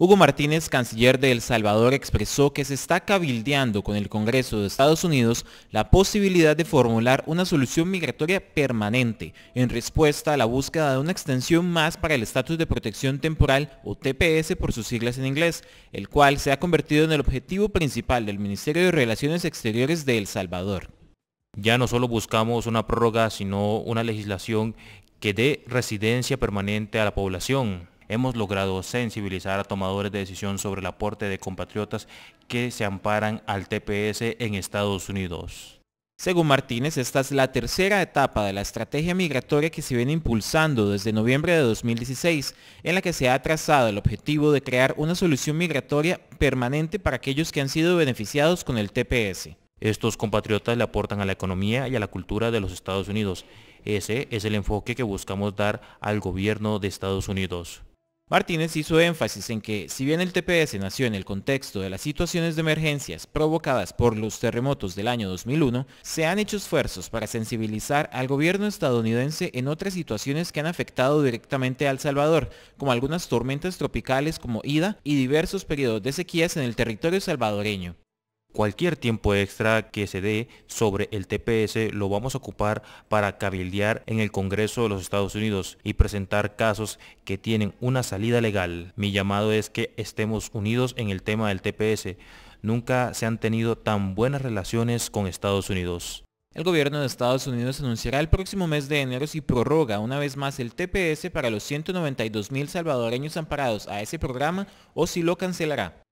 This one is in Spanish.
Hugo Martínez, canciller de El Salvador, expresó que se está cabildeando con el Congreso de Estados Unidos la posibilidad de formular una solución migratoria permanente en respuesta a la búsqueda de una extensión más para el Estatus de Protección Temporal o TPS por sus siglas en inglés, el cual se ha convertido en el objetivo principal del Ministerio de Relaciones Exteriores de El Salvador. Ya no solo buscamos una prórroga, sino una legislación que dé residencia permanente a la población hemos logrado sensibilizar a tomadores de decisión sobre el aporte de compatriotas que se amparan al TPS en Estados Unidos. Según Martínez, esta es la tercera etapa de la estrategia migratoria que se viene impulsando desde noviembre de 2016, en la que se ha trazado el objetivo de crear una solución migratoria permanente para aquellos que han sido beneficiados con el TPS. Estos compatriotas le aportan a la economía y a la cultura de los Estados Unidos. Ese es el enfoque que buscamos dar al gobierno de Estados Unidos. Martínez hizo énfasis en que, si bien el TPS nació en el contexto de las situaciones de emergencias provocadas por los terremotos del año 2001, se han hecho esfuerzos para sensibilizar al gobierno estadounidense en otras situaciones que han afectado directamente a El Salvador, como algunas tormentas tropicales como Ida y diversos periodos de sequías en el territorio salvadoreño. Cualquier tiempo extra que se dé sobre el TPS lo vamos a ocupar para cabildear en el Congreso de los Estados Unidos y presentar casos que tienen una salida legal. Mi llamado es que estemos unidos en el tema del TPS. Nunca se han tenido tan buenas relaciones con Estados Unidos. El gobierno de Estados Unidos anunciará el próximo mes de enero si prorroga una vez más el TPS para los 192 mil salvadoreños amparados a ese programa o si lo cancelará.